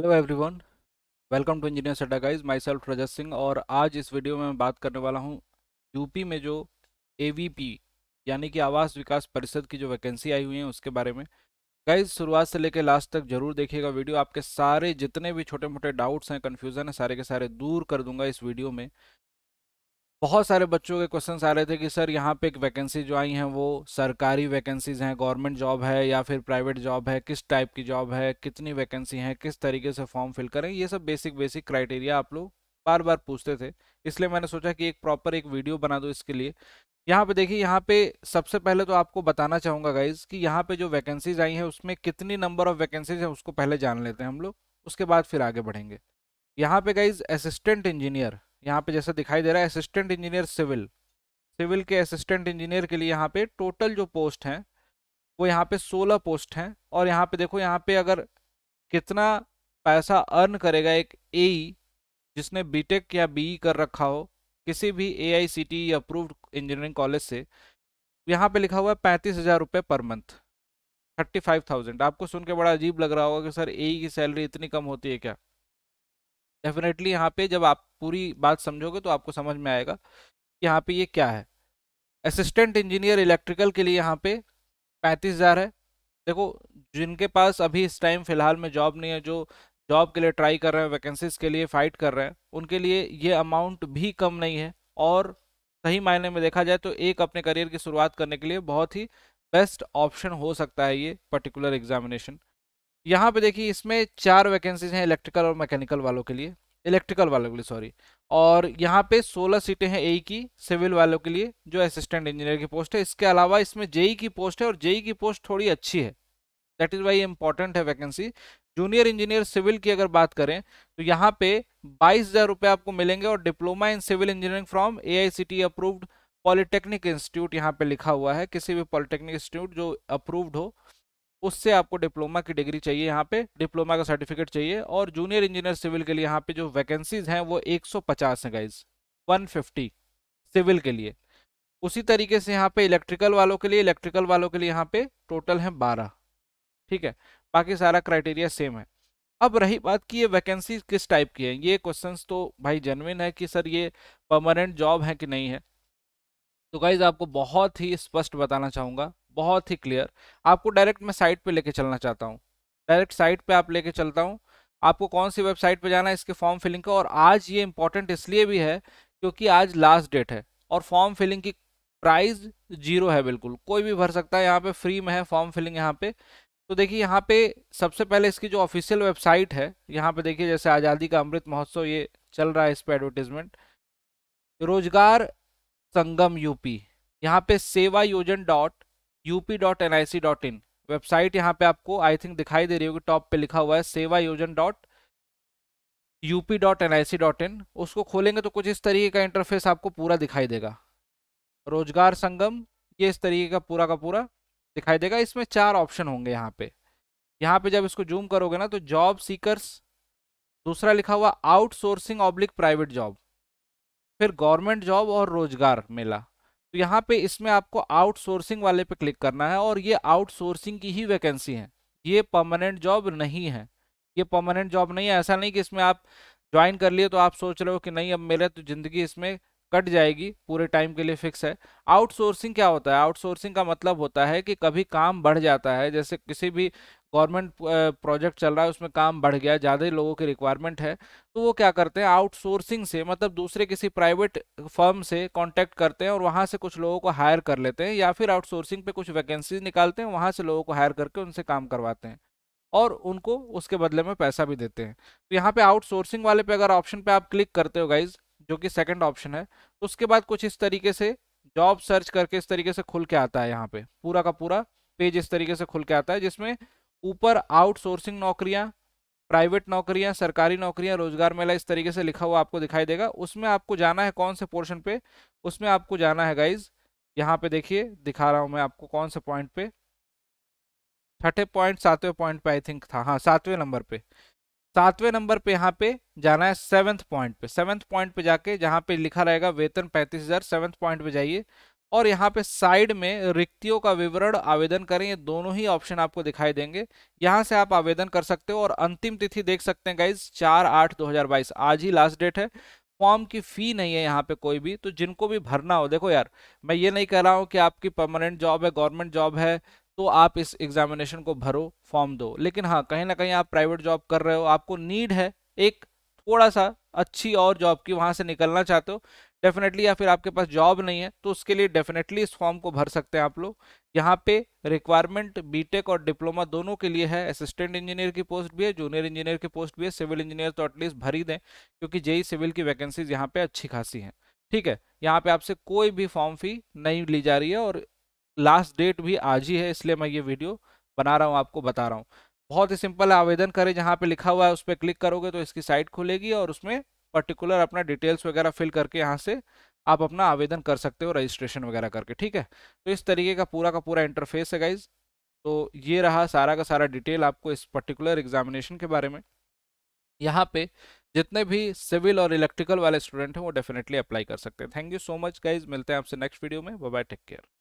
hello everyone welcome to engineer सड्डा guys myself Rajat Singh और आज इस वीडियो में मैं बात करने वाला हूँ यूपी में जो एवीपी यानी कि आवास विकास परिषद की जो वैकेंसी आई हुई है उसके बारे में गाइज शुरुआत से लेकर लास्ट तक जरूर देखिएगा वीडियो आपके सारे जितने भी छोटे मोटे डाउट्स हैं कन्फ्यूज़न है सारे के सारे दूर कर दूंगा इस वीडियो में बहुत सारे बच्चों के क्वेश्चन आ रहे थे कि सर यहाँ पे एक वैकेंसी जो आई हैं वो सरकारी वैकेंसीज हैं गवर्नमेंट जॉब है या फिर प्राइवेट जॉब है किस टाइप की जॉब है कितनी वैकेंसी हैं किस तरीके से फॉर्म फिल करें ये सब बेसिक बेसिक क्राइटेरिया आप लोग बार बार पूछते थे इसलिए मैंने सोचा कि एक प्रॉपर एक वीडियो बना दो इसके लिए यहाँ पे देखिए यहाँ पे सबसे पहले तो आपको बताना चाहूँगा गाइज कि यहाँ पे जो वैकेंसीज आई हैं उसमें कितनी नंबर ऑफ वैकेंसीज हैं उसको पहले जान लेते हैं हम लोग उसके बाद फिर आगे बढ़ेंगे यहाँ पे गाइज असिस्टेंट इंजीनियर यहाँ पे जैसा दिखाई दे रहा है असिस्टेंट इंजीनियर सिविल सिविल के असिस्टेंट इंजीनियर के लिए यहाँ पे टोटल जो पोस्ट हैं वो यहाँ पे सोलह पोस्ट हैं और यहाँ पे देखो यहाँ पे अगर कितना पैसा अर्न करेगा एक ए e, जिसने बी या बी e कर रखा हो किसी भी A I C T approved engineering college से यहाँ पे लिखा हुआ है पैंतीस हज़ार per month thirty five thousand आपको सुन के बड़ा अजीब लग रहा होगा कि सर ए e की सैलरी इतनी कम होती है क्या डेफिनेटली यहाँ पे जब आप पूरी बात समझोगे तो आपको समझ में आएगा कि यहाँ पे ये क्या है असिस्टेंट इंजीनियर इलेक्ट्रिकल के लिए यहाँ पे पैंतीस हज़ार है देखो जिनके पास अभी इस टाइम फिलहाल में जॉब नहीं है जो जॉब के लिए ट्राई कर रहे हैं वैकेंसीज के लिए फ़ाइट कर रहे हैं उनके लिए ये अमाउंट भी कम नहीं है और सही मायने में देखा जाए तो एक अपने करियर की शुरुआत करने के लिए बहुत ही बेस्ट ऑप्शन हो सकता है ये पर्टिकुलर एग्जामिनेशन यहाँ पे देखिए इसमें चार वैकेंसीज हैं इलेक्ट्रिकल और मैकेनिकल वालों के लिए इलेक्ट्रिकल वालों के लिए सॉरी और यहाँ पे 16 सीटें हैं ए की सिविल वालों के लिए जो असिस्टेंट इंजीनियर की पोस्ट है इसके अलावा इसमें जेई e की पोस्ट है और जेई e की पोस्ट थोड़ी अच्छी है दैट इज़ वाई इंपॉर्टेंट है वैकेंसी जूनियर इंजीनियर सिविल की अगर बात करें तो यहाँ पे बाईस हज़ार आपको मिलेंगे और diploma in civil engineering from a approved polytechnic institute यहाँ पे लिखा हुआ है किसी भी पॉलिटेक्निक इंस्टीट्यूट जो अप्रूव्ड हो उससे आपको डिप्लोमा की डिग्री चाहिए यहाँ पे डिप्लोमा का सर्टिफिकेट चाहिए और जूनियर इंजीनियर सिविल के लिए यहाँ पे जो वैकेंसीज हैं वो 150 है गाइज वन सिविल के लिए उसी तरीके से यहाँ पे इलेक्ट्रिकल वालों के लिए इलेक्ट्रिकल वालों के लिए यहाँ पे टोटल है बारह ठीक है बाकी सारा क्राइटेरिया सेम है अब रही बात की ये वैकेंसी किस टाइप की है ये क्वेश्चन तो भाई जेनविन है कि सर ये परमानेंट जॉब है कि नहीं है तो गाइज आपको बहुत ही स्पष्ट बताना चाहूँगा बहुत ही क्लियर आपको डायरेक्ट मैं साइट पे लेके चलना चाहता हूँ डायरेक्ट साइट पे आप लेके चलता हूँ आपको कौन सी वेबसाइट पे जाना है इसके फॉर्म फिलिंग का और आज ये इंपॉर्टेंट इसलिए भी है क्योंकि आज लास्ट डेट है और फॉर्म फिलिंग की प्राइस जीरो है बिल्कुल कोई भी भर सकता है यहाँ पर फ्री में है फॉर्म फिलिंग यहाँ पे तो देखिए यहाँ पर सबसे पहले इसकी जो ऑफिशियल वेबसाइट है यहाँ पर देखिए जैसे आज़ादी का अमृत महोत्सव ये चल रहा है इस पर एडवर्टीजमेंट रोजगार संगम यूपी यहाँ पे सेवा योजन डॉट यूपी वेबसाइट यहाँ पे आपको आई थिंक दिखाई दे रही होगी टॉप पे लिखा हुआ है सेवा योजन dot UP dot N I C dot in उसको खोलेंगे तो कुछ इस तरीके का इंटरफेस आपको पूरा दिखाई देगा रोजगार संगम ये इस तरीके का पूरा का पूरा दिखाई देगा इसमें चार ऑप्शन होंगे यहाँ पे यहाँ पे जब इसको जूम करोगे ना तो जॉब सीकर्स दूसरा लिखा हुआ आउटसोर्सिंग ऑब्लिक प्राइवेट जॉब फिर गवर्नमेंट जॉब और रोजगार मेला तो यहाँ पे इसमें आपको आउटसोर्सिंग वाले पे क्लिक करना है और ये आउटसोर्सिंग की ही वैकेंसी है ये परमानेंट जॉब नहीं है ये परमानेंट जॉब नहीं है ऐसा नहीं कि इसमें आप ज्वाइन कर लिए तो आप सोच रहे हो कि नहीं अब मेरे तो ज़िंदगी इसमें कट जाएगी पूरे टाइम के लिए फिक्स है आउटसोर्सिंग क्या होता है आउटसोर्सिंग का मतलब होता है कि कभी काम बढ़ जाता है जैसे किसी भी गवर्नमेंट प्रोजेक्ट चल रहा है उसमें काम बढ़ गया ज़्यादा लोगों की रिक्वायरमेंट है तो वो क्या करते हैं आउटसोर्सिंग से मतलब दूसरे किसी प्राइवेट फर्म से कांटेक्ट करते हैं और वहाँ से कुछ लोगों को हायर कर लेते हैं या फिर आउटसोर्सिंग पे कुछ वैकेंसीज निकालते हैं वहाँ से लोगों को हायर करके उनसे काम करवाते हैं और उनको उसके बदले में पैसा भी देते हैं तो यहाँ पे आउटसोर्सिंग वाले पे अगर ऑप्शन पर आप क्लिक करते हो गाइज जो कि सेकेंड ऑप्शन है तो उसके बाद कुछ इस तरीके से जॉब सर्च करके इस तरीके से खुल के आता है यहाँ पे पूरा का पूरा पेज इस तरीके से खुल के आता है जिसमें ऊपर आउटसोर्सिंग नौकरियां प्राइवेट नौकरियां सरकारी नौकरियां रोजगार मेला इस तरीके से लिखा हुआ आपको दिखाई देगा उसमें आपको जाना है कौन से पोर्शन पे उसमें आपको जाना है गाइज यहाँ पे देखिए दिखा रहा हूँ मैं आपको कौन से पॉइंट पे छठे पॉइंट सातवें पॉइंट पे आई थिंक था हाँ सातवें नंबर पे सातवें नंबर पे यहाँ पे जाना है सेवन्थ पॉइंट पे सेवन्थ पॉइंट पे जाके जहाँ पे लिखा रहेगा वेतन पैंतीस हजार सेवन्थ पॉइंट पे जाइए और यहाँ पे साइड में रिक्तियों का विवरण आवेदन करें ये दोनों ही ऑप्शन आपको दिखाई देंगे यहाँ से आप आवेदन कर सकते हो और अंतिम तिथि देख सकते हैं गाइज चार आठ दो हजार बाईस आज ही लास्ट डेट है फॉर्म की फ़ी नहीं है यहाँ पे कोई भी तो जिनको भी भरना हो देखो यार मैं ये नहीं कह रहा हूँ कि आपकी परमानेंट जॉब है गवर्नमेंट जॉब है तो आप इस एग्जामिनेशन को भरो फॉर्म दो लेकिन हाँ कहीं ना कहीं आप प्राइवेट जॉब कर रहे हो आपको नीड है एक थोड़ा सा अच्छी और जॉब की वहाँ से निकलना चाहते हो डेफिनेटली या फिर आपके पास जॉब नहीं है तो उसके लिए डेफिनेटली इस फॉर्म को भर सकते हैं आप लोग यहाँ पे रिक्वायरमेंट बीटेक और डिप्लोमा दोनों के लिए है असिस्टेंट इंजीनियर की पोस्ट भी है जूनियर इंजीनियर की पोस्ट भी है सिविल इंजीनियर तो एटलीस्ट भरी दें क्योंकि जेई सिविल e की वैकेंसीज यहाँ पे अच्छी खासी हैं ठीक है यहाँ पे आपसे कोई भी फॉर्म फी नहीं ली जा रही है और लास्ट डेट भी आज ही है इसलिए मैं ये वीडियो बना रहा हूँ आपको बता रहा हूँ बहुत ही सिंपल आवेदन करें जहाँ पे लिखा हुआ है उस पर क्लिक करोगे तो इसकी साइट खुलेगी और उसमें पर्टिकुलर अपना डिटेल्स वगैरह फिल करके यहाँ से आप अपना आवेदन कर सकते हो रजिस्ट्रेशन वगैरह करके ठीक है तो इस तरीके का पूरा का पूरा इंटरफेस है गाइज तो ये रहा सारा का सारा डिटेल आपको इस पर्टिकुलर एग्जामिनेशन के बारे में यहाँ पे जितने भी सिविल और इलेक्ट्रिकल वाले स्टूडेंट हैं वो डेफिनेटली अप्लाई कर सकते हैं thank you so much guys मिलते हैं आपसे नेक्स्ट वीडियो में बाय टेक केयर